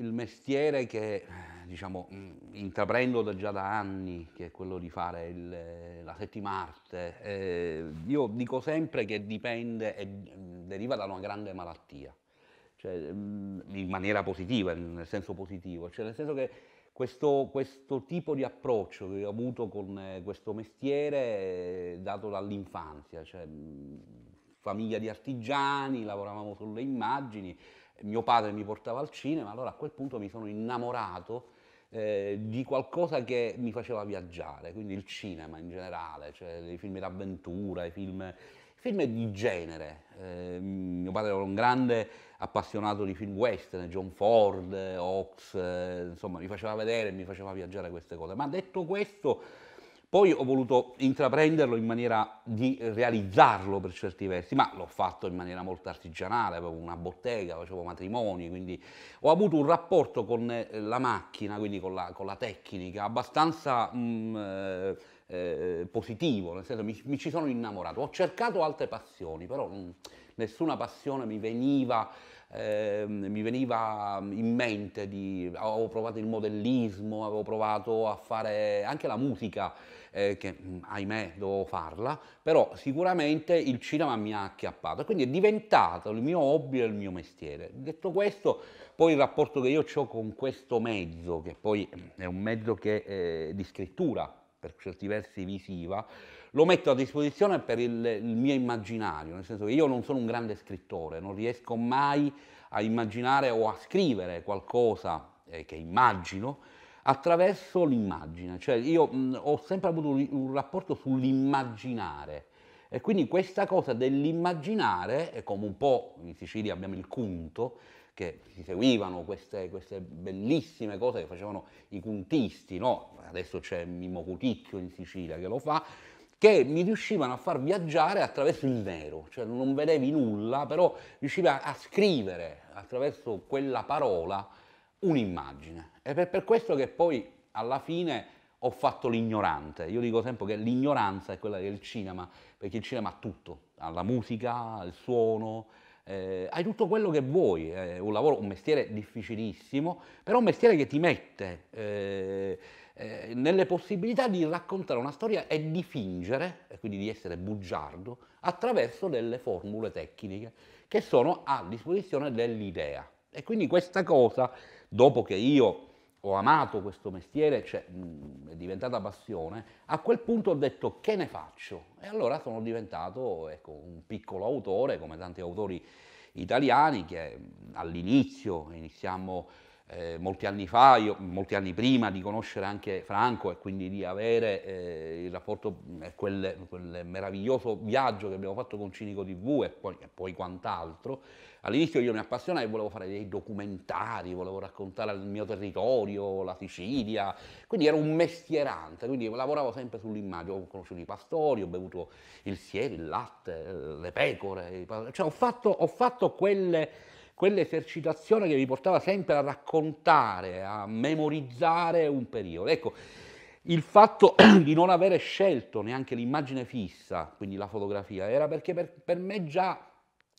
il mestiere che diciamo, mm, intraprendo da già da anni, che è quello di fare il, eh, la settima arte, eh, io dico sempre che dipende e mm, deriva da una grande malattia, cioè, mm, in maniera positiva, nel senso positivo, cioè nel senso che questo, questo tipo di approccio che ho avuto con eh, questo mestiere è eh, dato dall'infanzia, cioè famiglia di artigiani, lavoravamo sulle immagini, mio padre mi portava al cinema, allora a quel punto mi sono innamorato eh, di qualcosa che mi faceva viaggiare, quindi il cinema in generale, cioè i film d'avventura, i film, film di genere. Eh, mio padre era un grande appassionato di film western, John Ford, Ox, eh, insomma mi faceva vedere, mi faceva viaggiare queste cose. Ma detto questo poi ho voluto intraprenderlo in maniera di realizzarlo per certi versi, ma l'ho fatto in maniera molto artigianale, avevo una bottega, facevo matrimoni, quindi ho avuto un rapporto con eh, la macchina, quindi con la, con la tecnica, abbastanza mh, mm, eh, eh, positivo, nel senso mi, mi, ci sono innamorato. Ho cercato altre passioni, però mh, mm, nessuna passione mi veniva eh, mi veniva in mente di... avevo provato il modellismo, avevo provato a fare anche la musica, eh, che mm, ahimè dovevo farla, però sicuramente il cinema mi ha acchiappato, quindi è diventato il mio hobby e il mio mestiere. Detto questo, poi il rapporto che io ho con questo mezzo, che poi mm, è un mezzo che, eh, di scrittura, per certi versi visiva, lo metto a disposizione per il, il, mio immaginario, nel senso che io non sono un grande scrittore, non riesco mai a immaginare o a scrivere qualcosa eh, che immagino attraverso l'immagine, cioè io mh, mm, ho sempre avuto un, un rapporto sull'immaginare e quindi questa cosa dell'immaginare, come un po' in Sicilia abbiamo il cunto, che si seguivano queste, queste, bellissime cose che facevano i cuntisti, no? adesso c'è Mimmo Cuticchio in Sicilia che lo fa, che mi riuscivano a far viaggiare attraverso il nero, cioè non vedevi nulla, però riuscivi a, a scrivere attraverso quella parola un'immagine. È per, per questo che poi alla fine ho fatto l'ignorante. Io dico sempre che l'ignoranza è quella del cinema, perché il cinema ha tutto, ha la musica, il suono, eh, hai tutto quello che vuoi, è eh, un lavoro, un mestiere difficilissimo, però un mestiere che ti mette eh, eh, nelle possibilità di raccontare una storia e di fingere, e quindi di essere bugiardo, attraverso delle formule tecniche che sono a disposizione dell'idea. E quindi questa cosa, dopo che io ho amato questo mestiere, cioè, mh, mm, è diventata passione, a quel punto ho detto che ne faccio? E allora sono diventato ecco, un piccolo autore, come tanti autori italiani, che all'inizio iniziamo eh, molti anni fa, io, molti anni prima di conoscere anche Franco e quindi di avere eh, il rapporto, mm, quel, quel, meraviglioso viaggio che abbiamo fatto con Cinico TV e poi, e poi quant'altro, all'inizio io mi appassionai e volevo fare dei documentari, volevo raccontare il mio territorio, la Sicilia, quindi ero un mestierante, quindi lavoravo sempre sull'immagine, ho conosciuto i pastori, ho bevuto il siero, il latte, le pecore, cioè ho fatto, ho fatto quelle quell'esercitazione che vi portava sempre a raccontare, a memorizzare un periodo. Ecco, il fatto di non avere scelto neanche l'immagine fissa, quindi la fotografia, era perché per, per me già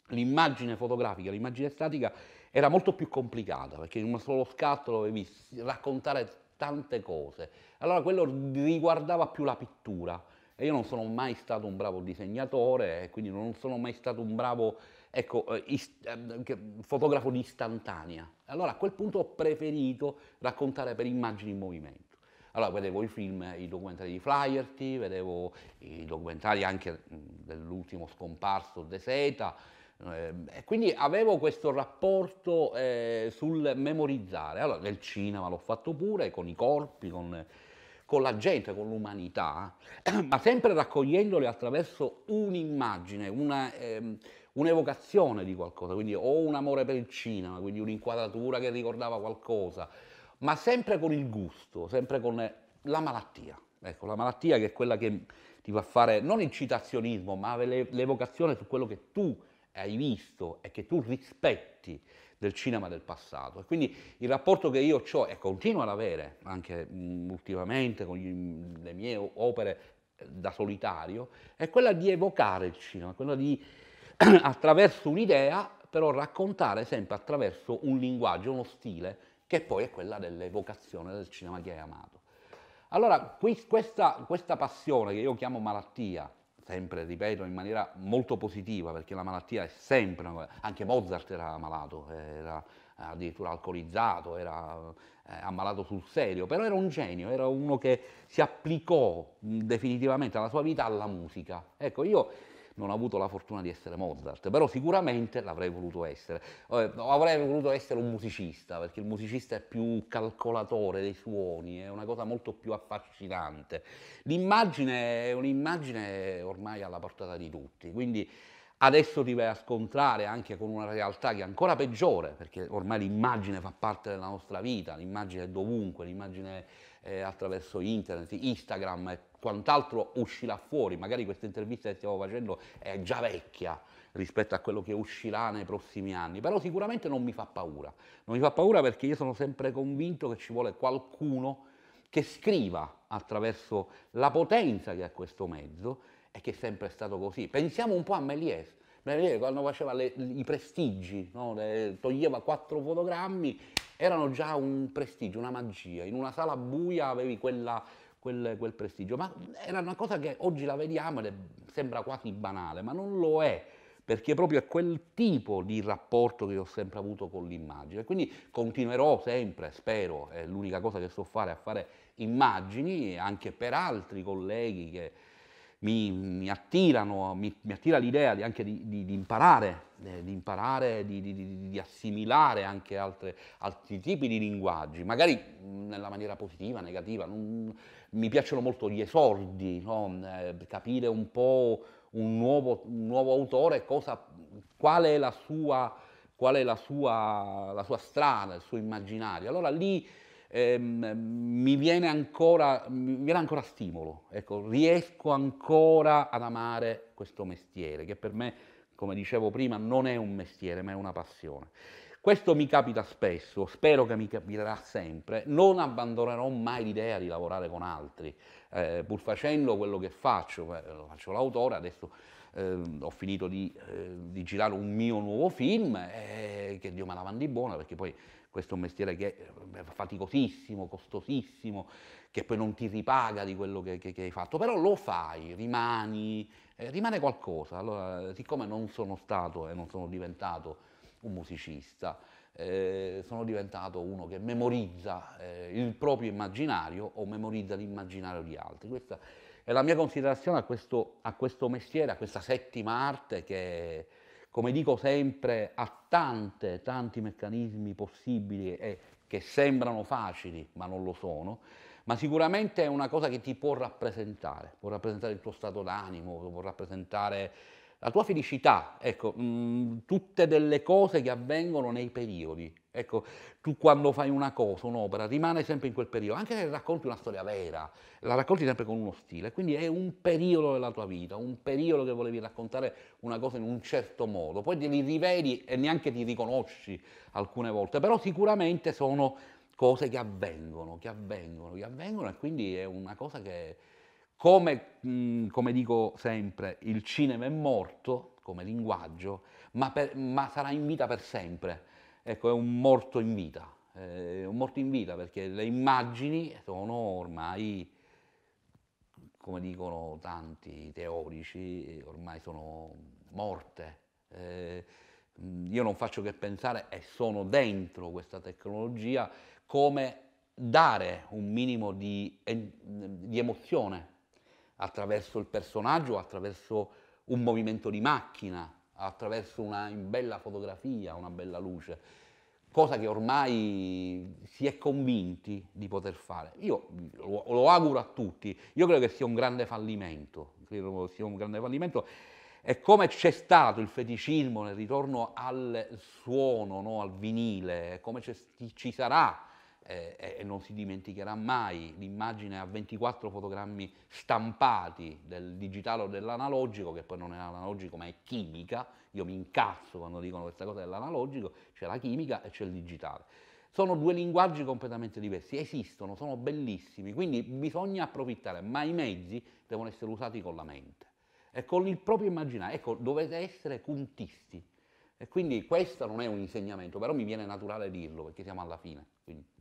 l'immagine fotografica, l'immagine statica era molto più complicata, perché in un solo scatto dovevi raccontare tante cose. Allora quello riguardava più la pittura e io non sono mai stato un bravo disegnatore, quindi non sono mai stato un bravo ecco, eh, ist- ehm, fotografo di istantanea. Allora a quel punto ho preferito raccontare per immagini in movimento. Allora vedevo i film, i documentari di Flaherty, vedevo i documentari anche mm, dell'ultimo scomparso De Seta, eh, e quindi avevo questo rapporto eh, sul memorizzare. Allora nel cinema l'ho fatto pure, con i corpi, con con la gente, con l'umanità, ma sempre raccogliendole attraverso un'immagine, una, ehm, un'evocazione di qualcosa, quindi o un amore per il cinema, quindi un'inquadratura che ricordava qualcosa, ma sempre con il gusto, sempre con la malattia. Ecco, la malattia che è quella che ti fa fare non il citazionismo, ma l'evocazione su quello che tu hai visto e che tu rispetti del cinema del passato. E quindi il rapporto che io ho e continuo ad avere anche mh, mm, ultimamente con gli, mm, le mie opere eh, da solitario è quella di evocare il cinema, quella di attraverso un'idea però raccontare sempre attraverso un linguaggio, uno stile che poi è quella dell'evocazione del cinema che hai amato. Allora, qui, questa, questa passione che io chiamo malattia, sempre, ripeto, in maniera molto positiva, perché la malattia è sempre una cosa. Anche Mozart era malato, era addirittura alcolizzato, era eh, ammalato sul serio, però era un genio, era uno che si applicò definitivamente la sua vita alla musica. Ecco, io non ho avuto la fortuna di essere Mozart, però sicuramente l'avrei voluto essere. Eh, avrei voluto essere un musicista, perché il musicista è più calcolatore dei suoni, è una cosa molto più affascinante. L'immagine è un'immagine ormai alla portata di tutti, quindi adesso ti vai a scontrare anche con una realtà che è ancora peggiore, perché ormai l'immagine fa parte della nostra vita, l'immagine è dovunque, l'immagine... È eh, attraverso internet, Instagram e quant'altro uscirà fuori. Magari questa intervista che stiamo facendo è già vecchia rispetto a quello che uscirà nei prossimi anni, però sicuramente non mi fa paura. Non mi fa paura perché io sono sempre convinto che ci vuole qualcuno che scriva attraverso la potenza che ha questo mezzo e che è sempre stato così. Pensiamo un po' a Méliès quando faceva le, i prestigi, no? le, toglieva quattro fotogrammi, erano già un prestigio, una magia. In una sala buia avevi quella, quel, quel, prestigio, ma era una cosa che oggi la vediamo e sembra quasi banale, ma non lo è perché proprio è quel tipo di rapporto che ho sempre avuto con l'immagine. Quindi continuerò sempre, spero, è l'unica cosa che so fare, a fare immagini anche per altri colleghi che, mi, mi attirano, mi, mi attira l'idea di, anche di, di, di imparare, eh, di imparare, di, assimilare anche altre, altri tipi di linguaggi, magari mm, nella maniera positiva, negativa. Non, mi piacciono molto gli esordi, no? eh, capire un po' un nuovo, un nuovo autore, cosa, qual è la sua qual è la sua, la sua, strada, il suo immaginario. Allora lì ehm, mi, viene ancora, mi viene ancora stimolo, ecco, riesco ancora ad amare questo mestiere, che per me, come dicevo prima, non è un mestiere, ma è una passione. Questo mi capita spesso, spero che mi capiterà sempre, non abbandonerò mai l'idea di lavorare con altri, eh, pur facendo quello che faccio, eh, lo faccio l'autore, adesso eh, ho finito di, eh, di, girare un mio nuovo film, eh, che Dio me la mandi buona perché poi questo è un mestiere che è faticosissimo, costosissimo, che poi non ti ripaga di quello che, che, che hai fatto, però lo fai, rimani, eh, rimane qualcosa. Allora, siccome non sono stato e non sono diventato un musicista, eh, sono diventato uno che memorizza eh, il proprio immaginario o memorizza l'immaginario di altri. Questa è la mia considerazione a questo, a questo mestiere, a questa settima arte che come dico sempre, ha tante, tanti meccanismi possibili e che sembrano facili, ma non lo sono, ma sicuramente è una cosa che ti può rappresentare, può rappresentare il tuo stato d'animo, può rappresentare la tua felicità, ecco, mh, mm, tutte delle cose che avvengono nei periodi. Ecco, tu quando fai una cosa, un'opera, rimane sempre in quel periodo, anche se racconti una storia vera, la racconti sempre con uno stile, quindi è un periodo della tua vita, un periodo che volevi raccontare una cosa in un certo modo, poi te li rivedi e neanche ti riconosci alcune volte, però sicuramente sono cose che avvengono, che avvengono, che avvengono e quindi è una cosa che come, mm, come, dico sempre, il cinema è morto come linguaggio, ma, per, ma, sarà in vita per sempre. Ecco, è un morto in vita, è eh, un morto in vita perché le immagini sono ormai, come dicono tanti teorici, ormai sono morte. Eh, mm, io non faccio che pensare e sono dentro questa tecnologia come dare un minimo di, di emozione attraverso il personaggio, attraverso un movimento di macchina, attraverso una bella fotografia, una bella luce, cosa che ormai si è convinti di poter fare. Io lo, lo auguro a tutti, io credo che sia un grande fallimento, credo sia un grande fallimento. E come c'è stato il feticismo nel ritorno al suono, no? al vinile, come ci sarà eh, eh, e non si dimenticherà mai l'immagine a 24 fotogrammi stampati del digitale o dell'analogico, che poi non è analogico ma è chimica, io mi incazzo quando dicono questa cosa dell'analogico, c'è la chimica e c'è il digitale. Sono due linguaggi completamente diversi, esistono, sono bellissimi, quindi bisogna approfittare, ma i mezzi devono essere usati con la mente e con il proprio immaginario. Ecco, dovete essere puntisti. E quindi questo non è un insegnamento, però mi viene naturale dirlo perché siamo alla fine. Quindi.